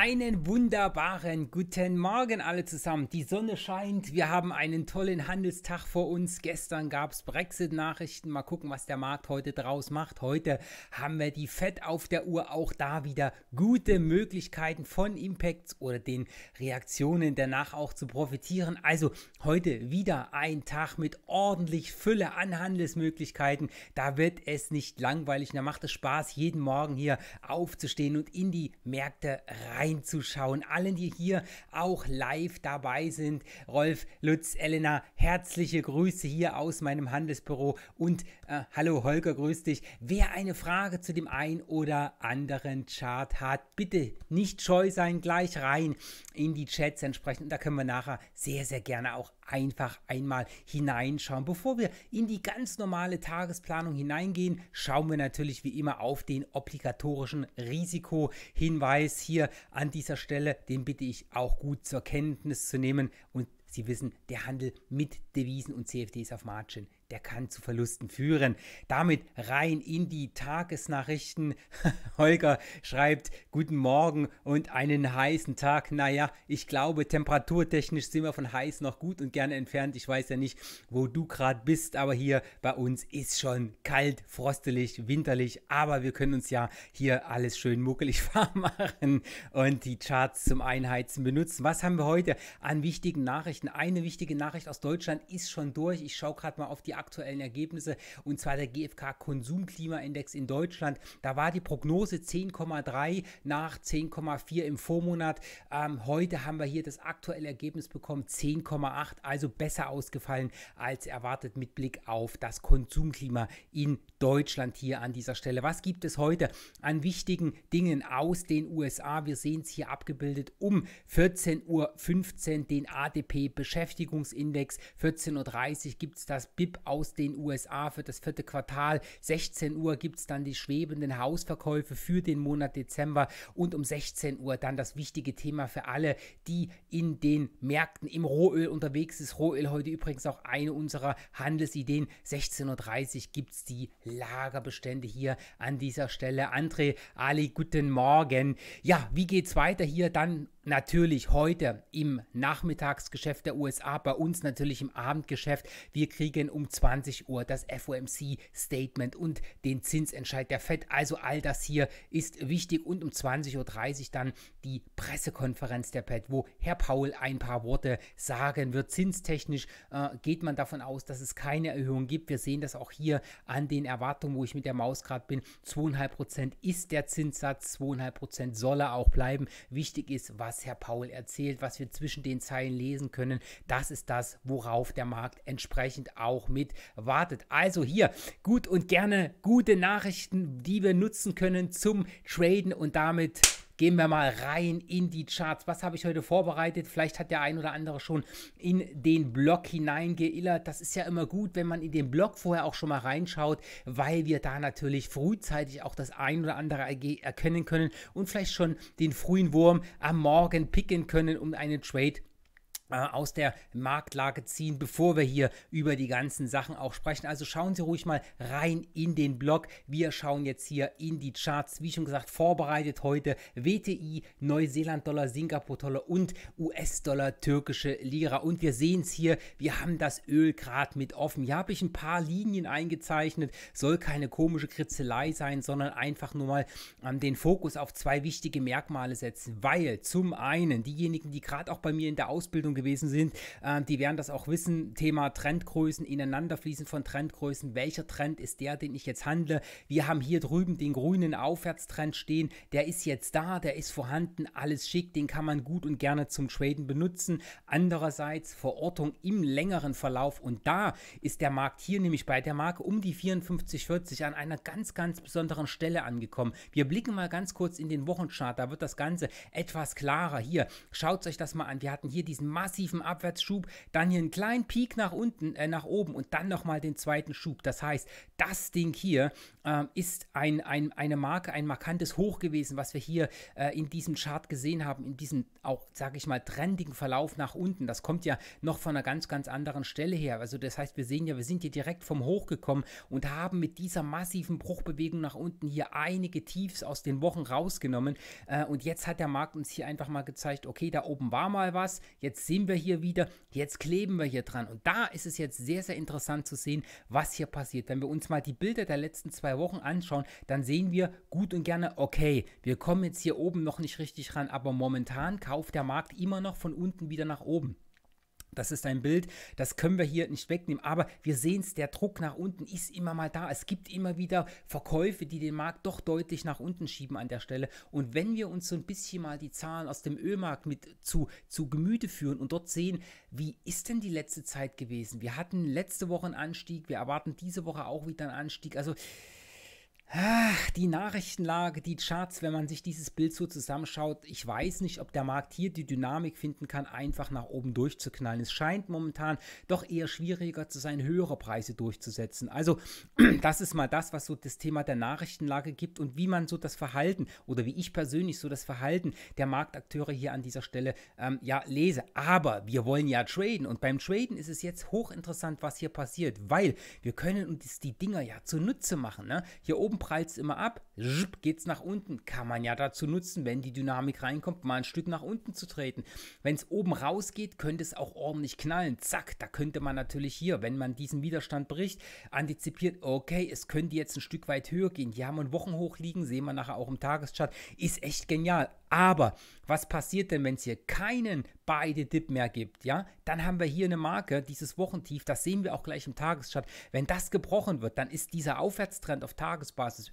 Einen wunderbaren guten Morgen alle zusammen. Die Sonne scheint, wir haben einen tollen Handelstag vor uns. Gestern gab es Brexit-Nachrichten. Mal gucken, was der Markt heute draus macht. Heute haben wir die Fett auf der Uhr. Auch da wieder gute Möglichkeiten von Impacts oder den Reaktionen danach auch zu profitieren. Also heute wieder ein Tag mit ordentlich Fülle an Handelsmöglichkeiten. Da wird es nicht langweilig. Da macht es Spaß, jeden Morgen hier aufzustehen und in die Märkte rein reinzuschauen. Allen, die hier auch live dabei sind, Rolf, Lutz, Elena, herzliche Grüße hier aus meinem Handelsbüro und äh, hallo Holger, grüß dich. Wer eine Frage zu dem ein oder anderen Chart hat, bitte nicht scheu sein, gleich rein in die Chats entsprechend. da können wir nachher sehr, sehr gerne auch einfach einmal hineinschauen. Bevor wir in die ganz normale Tagesplanung hineingehen, schauen wir natürlich wie immer auf den obligatorischen Risikohinweis hier an dieser Stelle. Den bitte ich auch gut zur Kenntnis zu nehmen und Sie wissen, der Handel mit Devisen und CFDs auf Margin der kann zu Verlusten führen. Damit rein in die Tagesnachrichten. Holger schreibt, guten Morgen und einen heißen Tag. Naja, ich glaube, temperaturtechnisch sind wir von heiß noch gut und gerne entfernt. Ich weiß ja nicht, wo du gerade bist, aber hier bei uns ist schon kalt, frostelig, winterlich. Aber wir können uns ja hier alles schön muckelig warm machen und die Charts zum Einheizen benutzen. Was haben wir heute an wichtigen Nachrichten? Eine wichtige Nachricht aus Deutschland ist schon durch. Ich schaue gerade mal auf die aktuellen Ergebnisse, und zwar der GfK Konsumklimaindex in Deutschland. Da war die Prognose 10,3 nach 10,4 im Vormonat. Ähm, heute haben wir hier das aktuelle Ergebnis bekommen, 10,8, also besser ausgefallen als erwartet mit Blick auf das Konsumklima in Deutschland hier an dieser Stelle. Was gibt es heute an wichtigen Dingen aus den USA? Wir sehen es hier abgebildet um 14.15 Uhr den ADP Beschäftigungsindex, 14.30 Uhr gibt es das BIP aus den USA für das vierte Quartal. 16 Uhr gibt es dann die schwebenden Hausverkäufe für den Monat Dezember und um 16 Uhr dann das wichtige Thema für alle, die in den Märkten im Rohöl unterwegs ist. Rohöl heute übrigens auch eine unserer Handelsideen. 16.30 Uhr gibt es die Lagerbestände hier an dieser Stelle. André, Ali, guten Morgen. Ja, wie geht's weiter hier dann Natürlich heute im Nachmittagsgeschäft der USA, bei uns natürlich im Abendgeschäft. Wir kriegen um 20 Uhr das FOMC-Statement und den Zinsentscheid der FED. Also all das hier ist wichtig. Und um 20.30 Uhr dann die Pressekonferenz der FED, wo Herr Paul ein paar Worte sagen wird. Zinstechnisch äh, geht man davon aus, dass es keine Erhöhung gibt. Wir sehen das auch hier an den Erwartungen, wo ich mit der Maus gerade bin. 2,5% ist der Zinssatz, 2,5% soll er auch bleiben. Wichtig ist, was was Herr Paul erzählt, was wir zwischen den Zeilen lesen können, das ist das, worauf der Markt entsprechend auch mit wartet. Also hier gut und gerne gute Nachrichten, die wir nutzen können zum Traden und damit Gehen wir mal rein in die Charts. Was habe ich heute vorbereitet? Vielleicht hat der ein oder andere schon in den Blog hineingeillert. Das ist ja immer gut, wenn man in den Blog vorher auch schon mal reinschaut, weil wir da natürlich frühzeitig auch das ein oder andere erkennen können und vielleicht schon den frühen Wurm am Morgen picken können, um einen Trade äh, aus der Marktlage ziehen, bevor wir hier über die ganzen Sachen auch sprechen. Also schauen Sie ruhig mal rein in den Blog. Wir schauen jetzt hier in die Charts. Wie schon gesagt, vorbereitet heute WTI, Neuseeland-Dollar, Singapur-Dollar und US-Dollar, türkische Lira. Und wir sehen es hier, wir haben das Öl gerade mit offen. Hier habe ich ein paar Linien eingezeichnet. Soll keine komische Kritzelei sein, sondern einfach nur mal ähm, den Fokus auf zwei wichtige Merkmale setzen. Weil zum einen diejenigen, die gerade auch bei mir in der Ausbildung gewesen sind, äh, die werden das auch wissen. Thema Trendgrößen, ineinanderfließen von Trendgrößen. Welcher Trend ist der, den ich jetzt handle? Wir haben hier drüben den grünen Aufwärtstrend stehen. Der ist jetzt da, der ist vorhanden, alles schick, den kann man gut und gerne zum Traden benutzen. Andererseits Verortung im längeren Verlauf und da ist der Markt hier nämlich bei der Marke um die 54,40 an einer ganz, ganz besonderen Stelle angekommen. Wir blicken mal ganz kurz in den Wochenchart, da wird das Ganze etwas klarer. Hier, schaut euch das mal an. Wir hatten hier diesen Mass massiven Abwärtsschub, dann hier einen kleinen Peak nach unten, äh, nach oben und dann nochmal den zweiten Schub. Das heißt, das Ding hier äh, ist ein, ein, eine Marke, ein markantes Hoch gewesen, was wir hier äh, in diesem Chart gesehen haben, in diesem auch, sage ich mal, trendigen Verlauf nach unten. Das kommt ja noch von einer ganz, ganz anderen Stelle her. Also das heißt, wir sehen ja, wir sind hier direkt vom Hoch gekommen und haben mit dieser massiven Bruchbewegung nach unten hier einige Tiefs aus den Wochen rausgenommen. Äh, und jetzt hat der Markt uns hier einfach mal gezeigt, okay, da oben war mal was, jetzt sehen sehen wir hier wieder, jetzt kleben wir hier dran. Und da ist es jetzt sehr, sehr interessant zu sehen, was hier passiert. Wenn wir uns mal die Bilder der letzten zwei Wochen anschauen, dann sehen wir gut und gerne, okay, wir kommen jetzt hier oben noch nicht richtig ran, aber momentan kauft der Markt immer noch von unten wieder nach oben. Das ist ein Bild, das können wir hier nicht wegnehmen. Aber wir sehen es, der Druck nach unten ist immer mal da. Es gibt immer wieder Verkäufe, die den Markt doch deutlich nach unten schieben an der Stelle. Und wenn wir uns so ein bisschen mal die Zahlen aus dem Ölmarkt mit zu, zu Gemüte führen und dort sehen, wie ist denn die letzte Zeit gewesen? Wir hatten letzte Woche einen Anstieg, wir erwarten diese Woche auch wieder einen Anstieg. Also die Nachrichtenlage, die Charts, wenn man sich dieses Bild so zusammenschaut, ich weiß nicht, ob der Markt hier die Dynamik finden kann, einfach nach oben durchzuknallen. Es scheint momentan doch eher schwieriger zu sein, höhere Preise durchzusetzen. Also, das ist mal das, was so das Thema der Nachrichtenlage gibt und wie man so das Verhalten oder wie ich persönlich so das Verhalten der Marktakteure hier an dieser Stelle ähm, ja lese. Aber wir wollen ja traden und beim Traden ist es jetzt hochinteressant, was hier passiert, weil wir können uns die Dinger ja zunutze machen. Ne? Hier oben oben prallt es immer ab, geht es nach unten. Kann man ja dazu nutzen, wenn die Dynamik reinkommt, mal ein Stück nach unten zu treten. Wenn es oben rausgeht, könnte es auch ordentlich knallen. Zack, da könnte man natürlich hier, wenn man diesen Widerstand bricht, antizipiert, okay, es könnte jetzt ein Stück weit höher gehen. Die haben einen Wochenhoch liegen, sehen wir nachher auch im Tageschart. Ist echt genial. Aber was passiert denn, wenn es hier keinen beide Dip mehr gibt? Ja, dann haben wir hier eine Marke, dieses Wochentief, das sehen wir auch gleich im Tageschart. Wenn das gebrochen wird, dann ist dieser Aufwärtstrend auf Tagesbasis Podcast ist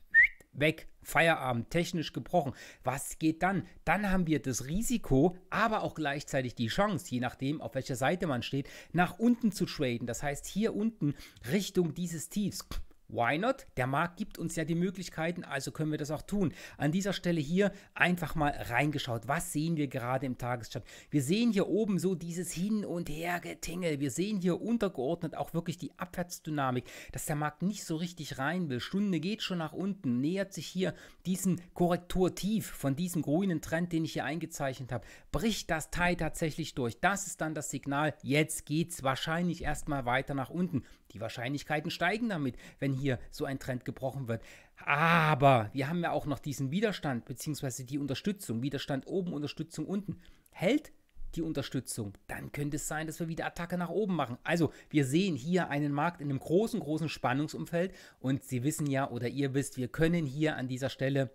weg, Feierabend, technisch gebrochen. Was geht dann? Dann haben wir das Risiko, aber auch gleichzeitig die Chance, je nachdem, auf welcher Seite man steht, nach unten zu traden. Das heißt, hier unten Richtung dieses Tiefs Why not? Der Markt gibt uns ja die Möglichkeiten, also können wir das auch tun. An dieser Stelle hier einfach mal reingeschaut. Was sehen wir gerade im Tageschart? Wir sehen hier oben so dieses Hin- und Hergetingel. Wir sehen hier untergeordnet auch wirklich die Abwärtsdynamik, dass der Markt nicht so richtig rein will. Stunde geht schon nach unten, nähert sich hier diesen Korrekturtief von diesem grünen Trend, den ich hier eingezeichnet habe. Bricht das Teil tatsächlich durch? Das ist dann das Signal, jetzt geht es wahrscheinlich erstmal weiter nach unten. Die Wahrscheinlichkeiten steigen damit, wenn hier so ein Trend gebrochen wird. Aber wir haben ja auch noch diesen Widerstand bzw. die Unterstützung. Widerstand oben, Unterstützung unten. Hält die Unterstützung, dann könnte es sein, dass wir wieder Attacke nach oben machen. Also wir sehen hier einen Markt in einem großen, großen Spannungsumfeld und Sie wissen ja oder ihr wisst, wir können hier an dieser Stelle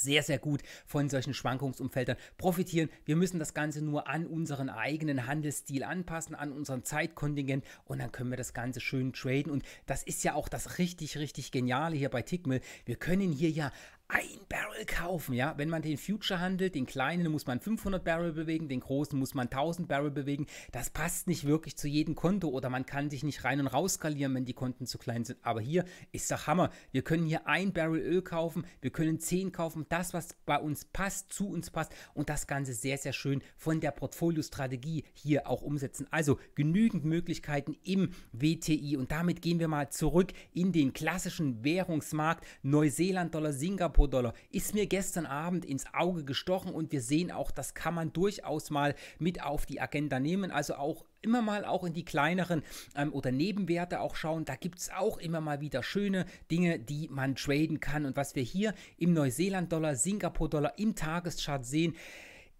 sehr, sehr gut von solchen Schwankungsumfeldern profitieren. Wir müssen das Ganze nur an unseren eigenen Handelsstil anpassen, an unseren Zeitkontingent und dann können wir das Ganze schön traden. Und das ist ja auch das richtig, richtig Geniale hier bei Tickmill. Wir können hier ja ein Barrel kaufen, ja. Wenn man den Future handelt, den kleinen muss man 500 Barrel bewegen, den großen muss man 1000 Barrel bewegen. Das passt nicht wirklich zu jedem Konto oder man kann sich nicht rein und raus skalieren, wenn die Konten zu klein sind. Aber hier ist der Hammer. Wir können hier ein Barrel Öl kaufen, wir können 10 kaufen, das, was bei uns passt, zu uns passt und das Ganze sehr, sehr schön von der Portfoliostrategie hier auch umsetzen. Also genügend Möglichkeiten im WTI und damit gehen wir mal zurück in den klassischen Währungsmarkt Neuseeland-Dollar, Singapur apropos Dollar, ist mir gestern Abend ins Auge gestochen und wir sehen auch, das kann man durchaus mal mit auf die Agenda nehmen. Also auch immer mal auch in die kleineren ähm, oder Nebenwerte auch schauen. Da gibt es auch immer mal wieder schöne Dinge, die man traden kann. Und was wir hier im Neuseeland-Dollar, Singapur-Dollar im Tageschart sehen,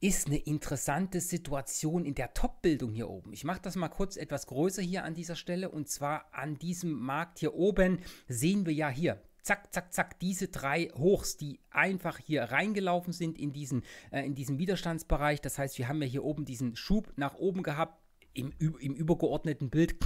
ist eine interessante Situation in der Top-Bildung hier oben. Ich mache das mal kurz etwas größer hier an dieser Stelle und zwar an diesem Markt hier oben sehen wir ja hier zack, zack, zack, diese drei Hochs, die einfach hier reingelaufen sind in diesen, äh, in diesen Widerstandsbereich. Das heißt, wir haben ja hier oben diesen Schub nach oben gehabt. Im, im übergeordneten Bild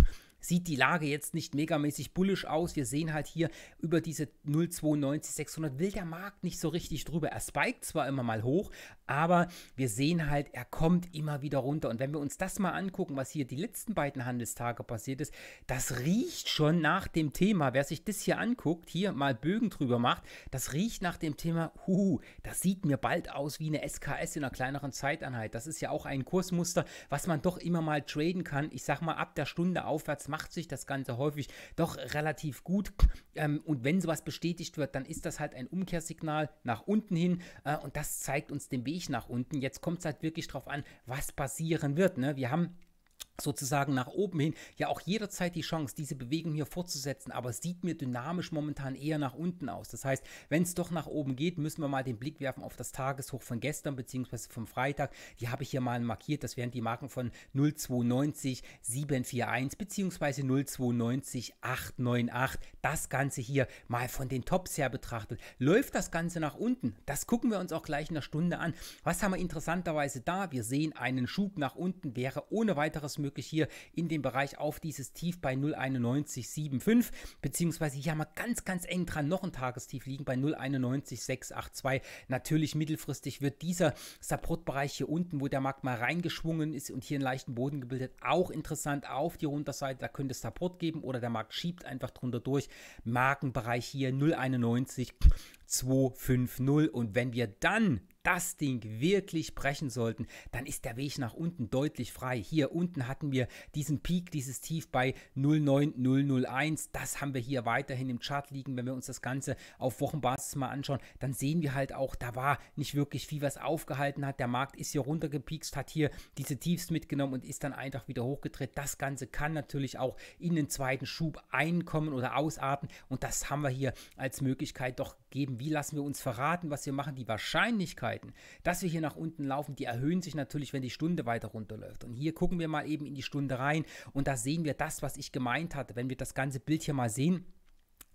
sieht die Lage jetzt nicht megamäßig bullisch aus. Wir sehen halt hier über diese 0,92,600 will der Markt nicht so richtig drüber. Er spiked zwar immer mal hoch, aber wir sehen halt, er kommt immer wieder runter. Und wenn wir uns das mal angucken, was hier die letzten beiden Handelstage passiert ist, das riecht schon nach dem Thema. Wer sich das hier anguckt, hier mal Bögen drüber macht, das riecht nach dem Thema, hu, das sieht mir bald aus wie eine SKS in einer kleineren Zeiteinheit. Das ist ja auch ein Kursmuster, was man doch immer mal traden kann. Ich sag mal, ab der Stunde aufwärts macht sich das Ganze häufig doch relativ gut. Ähm, und wenn sowas bestätigt wird, dann ist das halt ein Umkehrsignal nach unten hin äh, und das zeigt uns den Weg nach unten. Jetzt kommt es halt wirklich darauf an, was passieren wird. Ne? Wir haben sozusagen nach oben hin ja auch jederzeit die Chance, diese Bewegung hier fortzusetzen, aber es sieht mir dynamisch momentan eher nach unten aus. Das heißt, wenn es doch nach oben geht, müssen wir mal den Blick werfen auf das Tageshoch von gestern bzw. vom Freitag. Die habe ich hier mal markiert. Das wären die Marken von 0290 741 bzw. 0290 898. Das Ganze hier mal von den Tops her betrachtet. Läuft das Ganze nach unten? Das gucken wir uns auch gleich in der Stunde an. Was haben wir interessanterweise da? Wir sehen einen Schub nach unten, wäre ohne weiteres möglich möglich hier in dem Bereich auf dieses Tief bei 09175, beziehungsweise hier haben wir ganz, ganz eng dran noch ein Tagestief liegen bei 091,682. Natürlich mittelfristig wird dieser Supportbereich hier unten, wo der Markt mal reingeschwungen ist und hier einen leichten Boden gebildet, auch interessant auf die Runterseite. Da könnte es Support geben oder der Markt schiebt einfach drunter durch. Markenbereich hier 091 250 und wenn wir dann das Ding wirklich brechen sollten, dann ist der Weg nach unten deutlich frei. Hier unten hatten wir diesen Peak, dieses Tief bei 09001. Das haben wir hier weiterhin im Chart liegen. Wenn wir uns das Ganze auf Wochenbasis mal anschauen, dann sehen wir halt auch, da war nicht wirklich viel, was aufgehalten hat. Der Markt ist hier runtergepiekst, hat hier diese Tiefs mitgenommen und ist dann einfach wieder hochgedreht. Das Ganze kann natürlich auch in den zweiten Schub einkommen oder ausarten und das haben wir hier als Möglichkeit doch geben, wie lassen wir uns verraten, was wir machen. Die Wahrscheinlichkeiten, dass wir hier nach unten laufen, die erhöhen sich natürlich, wenn die Stunde weiter runterläuft. Und hier gucken wir mal eben in die Stunde rein und da sehen wir das, was ich gemeint hatte. Wenn wir das ganze Bild hier mal sehen,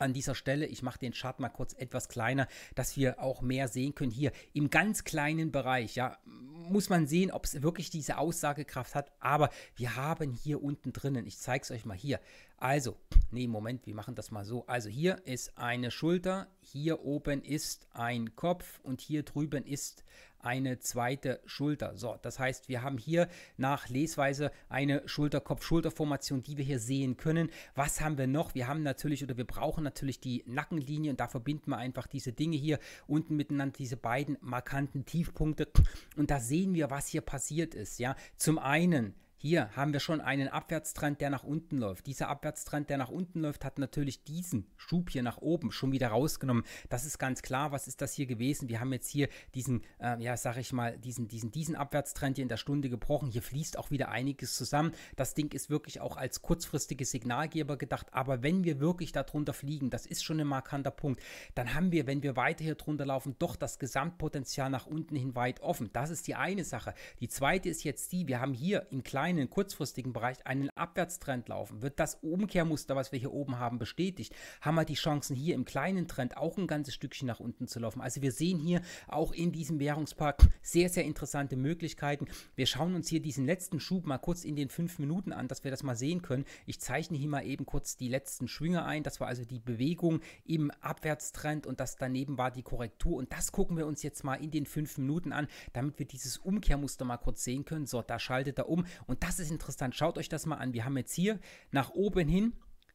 an dieser Stelle, ich mache den Chart mal kurz etwas kleiner, dass wir auch mehr sehen können. Hier im ganz kleinen Bereich, ja, muss man sehen, ob es wirklich diese Aussagekraft hat. Aber wir haben hier unten drinnen, ich zeige es euch mal hier, also, nee, Moment, wir machen das mal so. Also hier ist eine Schulter, hier oben ist ein Kopf und hier drüben ist eine zweite Schulter. So, das heißt, wir haben hier nach Lesweise eine Schulter-Kopf-Schulter-Formation, die wir hier sehen können. Was haben wir noch? Wir haben natürlich oder wir brauchen natürlich die Nackenlinie und da verbinden wir einfach diese Dinge hier unten miteinander, diese beiden markanten Tiefpunkte und da sehen wir, was hier passiert ist. Ja, zum einen hier haben wir schon einen Abwärtstrend, der nach unten läuft. Dieser Abwärtstrend, der nach unten läuft, hat natürlich diesen Schub hier nach oben schon wieder rausgenommen. Das ist ganz klar. Was ist das hier gewesen? Wir haben jetzt hier diesen, äh, ja, sag ich mal, diesen, diesen, diesen Abwärtstrend hier in der Stunde gebrochen. Hier fließt auch wieder einiges zusammen. Das Ding ist wirklich auch als kurzfristige Signalgeber gedacht. Aber wenn wir wirklich darunter fliegen, das ist schon ein markanter Punkt, dann haben wir, wenn wir weiter hier drunter laufen, doch das Gesamtpotenzial nach unten hin weit offen. Das ist die eine Sache. Die zweite ist jetzt die, wir haben hier in kleinen Allgemeinen, kurzfristigen Bereich einen Abwärtstrend laufen? Wird das Umkehrmuster, was wir hier oben haben, bestätigt? Haben wir die Chancen hier im kleinen Trend auch ein ganzes Stückchen nach unten zu laufen? Also wir sehen hier auch in diesem Währungspark sehr, sehr interessante Möglichkeiten. Wir schauen uns hier diesen letzten Schub mal kurz in den fünf Minuten an, dass wir das mal sehen können. Ich zeichne hier mal eben kurz die letzten Schwünge ein. Das war also die Bewegung im Abwärtstrend und das daneben war die Korrektur. Und das gucken wir uns jetzt mal in den fünf Minuten an, damit wir dieses Umkehrmuster mal kurz sehen können. So, da schaltet er um und das ist interessant. Schaut euch das mal an. Wir haben jetzt hier nach oben hin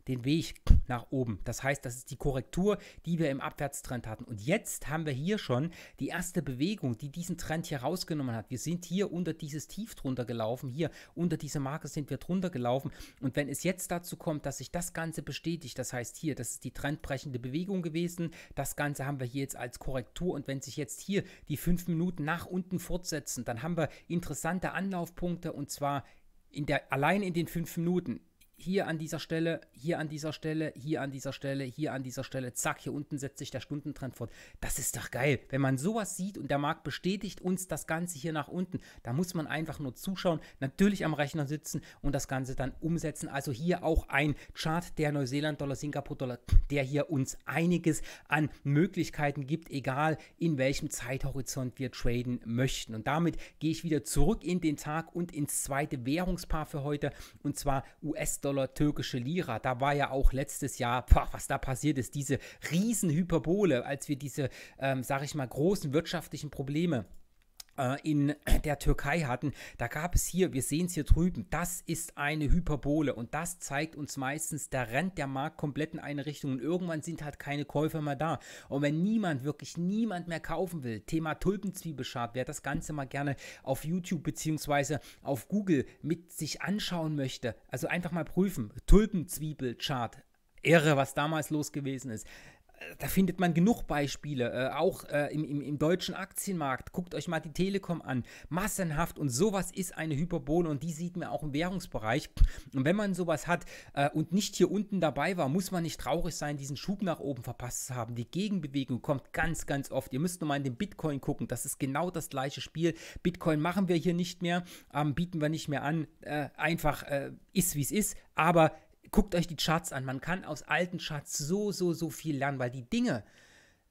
den Weg nach oben. Das heißt, das ist die Korrektur, die wir im Abwärtstrend hatten. Und jetzt haben wir hier schon die erste Bewegung, die diesen Trend hier rausgenommen hat. Wir sind hier unter dieses Tief drunter gelaufen, hier unter diese Marke sind wir drunter gelaufen. Und wenn es jetzt dazu kommt, dass sich das Ganze bestätigt, das heißt hier, das ist die trendbrechende Bewegung gewesen, das Ganze haben wir hier jetzt als Korrektur. Und wenn sich jetzt hier die fünf Minuten nach unten fortsetzen, dann haben wir interessante Anlaufpunkte und zwar in der, allein in den fünf Minuten hier an dieser Stelle, hier an dieser Stelle, hier an dieser Stelle, hier an dieser Stelle, zack, hier unten setzt sich der Stundentrend fort. Das ist doch geil. Wenn man sowas sieht und der Markt bestätigt uns das Ganze hier nach unten, da muss man einfach nur zuschauen, natürlich am Rechner sitzen und das Ganze dann umsetzen. Also hier auch ein Chart der Neuseeland-Dollar, Singapur-Dollar, der hier uns einiges an Möglichkeiten gibt, egal in welchem Zeithorizont wir traden möchten. Und damit gehe ich wieder zurück in den Tag und ins zweite Währungspaar für heute und zwar US-Dollar. US-Dollar, türkische Lira. Da war ja auch letztes Jahr, boah, was da passiert ist, diese riesen Hyperbole, als wir diese, ähm, sag ich mal, großen wirtschaftlichen Probleme äh, in der Türkei hatten, da gab es hier, wir sehen es hier drüben, das ist eine Hyperbole und das zeigt uns meistens, da rennt der Markt komplett in eine Richtung und irgendwann sind halt keine Käufer mehr da. Und wenn niemand, wirklich niemand mehr kaufen will, Thema Tulpenzwiebelschad, wer das Ganze mal gerne auf YouTube beziehungsweise auf Google mit sich anschauen möchte, also einfach mal prüfen, Tulpenzwiebelchart, irre, was damals los gewesen ist da findet man genug Beispiele, äh, auch äh, im, im, im, deutschen Aktienmarkt. Guckt euch mal die Telekom an. Massenhaft und sowas ist eine Hyperbole und die sieht man auch im Währungsbereich. Und wenn man sowas hat äh, und nicht hier unten dabei war, muss man nicht traurig sein, diesen Schub nach oben verpasst zu haben. Die Gegenbewegung kommt ganz, ganz oft. Ihr müsst nur mal in den Bitcoin gucken. Das ist genau das gleiche Spiel. Bitcoin machen wir hier nicht mehr, ähm, bieten wir nicht mehr an. Äh, einfach äh, ist, wie es ist. Aber guckt euch die Charts an. Man kann aus alten Charts so, so, so viel lernen, weil die Dinge,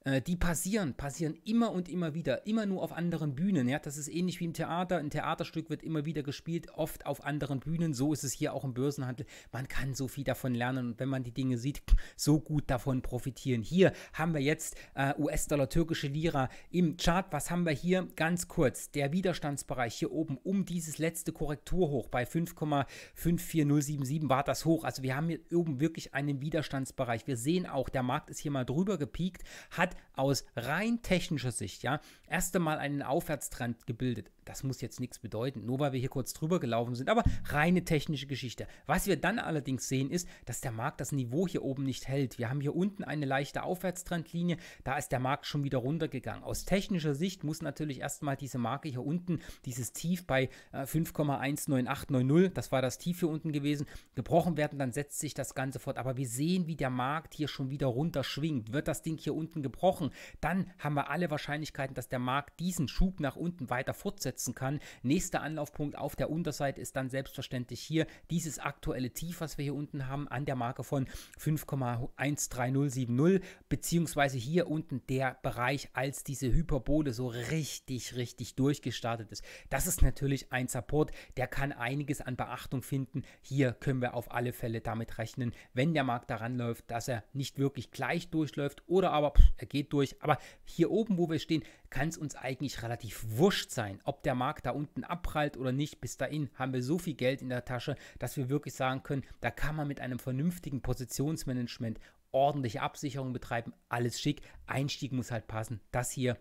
äh, die passieren, passieren immer und immer wieder, immer nur auf anderen Bühnen. Ja? Das ist ähnlich wie im Theater. Ein Theaterstück wird immer wieder gespielt, oft auf anderen Bühnen. So ist es hier auch im Börsenhandel. Man kann so viel davon lernen und wenn man die Dinge sieht, so gut davon profitieren. Hier haben wir jetzt äh, US-Dollar, türkische Lira im Chart. Was haben wir hier? Ganz kurz, der Widerstandsbereich hier oben um dieses letzte Korrekturhoch bei 5,54077 war das hoch. Also wir haben hier oben wirklich einen Widerstandsbereich. Wir sehen auch, der Markt ist hier mal drüber gepiekt, hat aus rein technischer Sicht ja erst einmal einen Aufwärtstrend gebildet das muss jetzt nichts bedeuten, nur weil wir hier kurz drüber gelaufen sind, aber reine technische Geschichte. Was wir dann allerdings sehen ist, dass der Markt das Niveau hier oben nicht hält. Wir haben hier unten eine leichte Aufwärtstrendlinie, da ist der Markt schon wieder runtergegangen. Aus technischer Sicht muss natürlich erstmal diese Marke hier unten, dieses Tief bei 5,19890, äh, das war das Tief hier unten gewesen, gebrochen werden, dann setzt sich das Ganze fort. Aber wir sehen, wie der Markt hier schon wieder runterschwingt. Wird das Ding hier unten gebrochen, dann haben wir alle Wahrscheinlichkeiten, dass der Markt diesen Schub nach unten weiter fortsetzt umsetzen kann. Nächster Anlaufpunkt auf der Unterseite ist dann selbstverständlich hier dieses aktuelle Tief, was wir hier unten haben, an der Marke von 5,13070, beziehungsweise hier unten der Bereich, als diese Hyperbole so richtig, richtig durchgestartet ist. Das ist natürlich ein Support, der kann einiges an Beachtung finden. Hier können wir auf alle Fälle damit rechnen, wenn der Markt daran läuft, dass er nicht wirklich gleich durchläuft oder aber pff, er geht durch. Aber hier oben, wo wir stehen, kann es uns eigentlich relativ wurscht sein, ob der Markt da unten abprallt oder nicht, bis dahin haben wir so viel Geld in der Tasche, dass wir wirklich sagen können, da kann man mit einem vernünftigen Positionsmanagement ordentliche Absicherung betreiben, alles schick. Einstieg muss halt passen. Das hier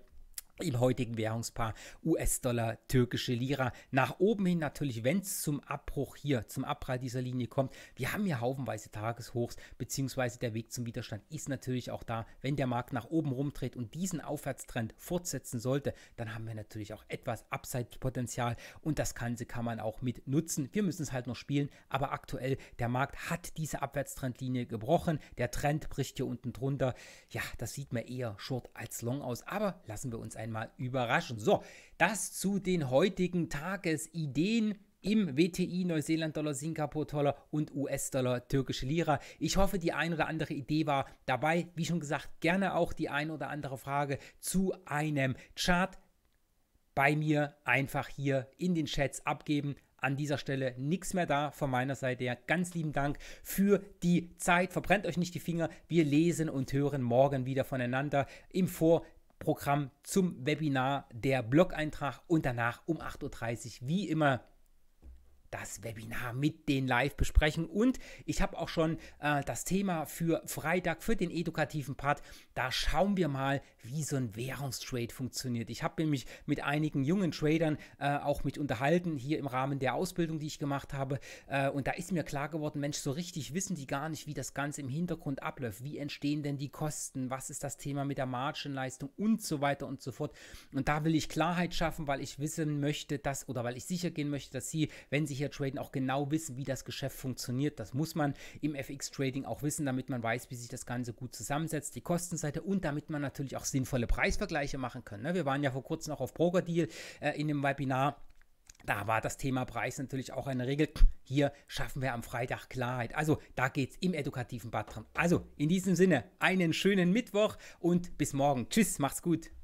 im heutigen Währungspaar US-Dollar, türkische Lira. Nach oben hin natürlich, wenn es zum Abbruch hier, zum Abprall dieser Linie kommt. Wir haben hier haufenweise Tageshochs, beziehungsweise der Weg zum Widerstand ist natürlich auch da. Wenn der Markt nach oben rumdreht und diesen Aufwärtstrend fortsetzen sollte, dann haben wir natürlich auch etwas Upside-Potenzial und das Ganze kann man auch mit nutzen. Wir müssen es halt noch spielen, aber aktuell, der Markt hat diese Abwärtstrendlinie gebrochen. Der Trend bricht hier unten drunter. Ja, das sieht mir eher short als long aus, aber lassen wir uns ein einmal überraschen. So, das zu den heutigen Tagesideen im WTI, Neuseeland-Dollar, Singapur-Dollar und US-Dollar, türkische Lira. Ich hoffe, die ein oder andere Idee war dabei. Wie schon gesagt, gerne auch die ein oder andere Frage zu einem Chart bei mir einfach hier in den Chats abgeben. An dieser Stelle nichts mehr da von meiner Seite her. Ganz lieben Dank für die Zeit. Verbrennt euch nicht die Finger. Wir lesen und hören morgen wieder voneinander im Vor- Programm zum Webinar, der Blog-Eintrag und danach um 8.30 Uhr wie immer das Webinar mit den Live besprechen. Und ich habe auch schon äh, das Thema für Freitag, für den edukativen Part. Da schauen wir mal, wie so ein Währungstrade funktioniert. Ich habe nämlich mit einigen jungen Tradern äh, auch mit unterhalten, hier im Rahmen der Ausbildung, die ich gemacht habe. Äh, und da ist mir klar geworden, Mensch, so richtig wissen die gar nicht, wie das Ganze im Hintergrund abläuft. Wie entstehen denn die Kosten? Was ist das Thema mit der Margenleistung und so weiter und so fort. Und da will ich Klarheit schaffen, weil ich wissen möchte, dass oder weil ich sicher gehen möchte, dass Sie, wenn Sie hier sicher traden, auch genau wissen, wie das Geschäft funktioniert. Das muss man im FX-Trading auch wissen, damit man weiß, wie sich das Ganze gut zusammensetzt, die Kostenseite und damit man natürlich auch sinnvolle Preisvergleiche machen kann. Ne? Wir waren ja vor kurzem auch auf Broker-Deal äh, in dem Webinar. Da war das Thema Preis natürlich auch eine Regel. Hier schaffen wir am Freitag Klarheit. Also da geht es im edukativen Bad dran. Also in diesem Sinne einen schönen Mittwoch und bis morgen. Tschüss, macht's gut.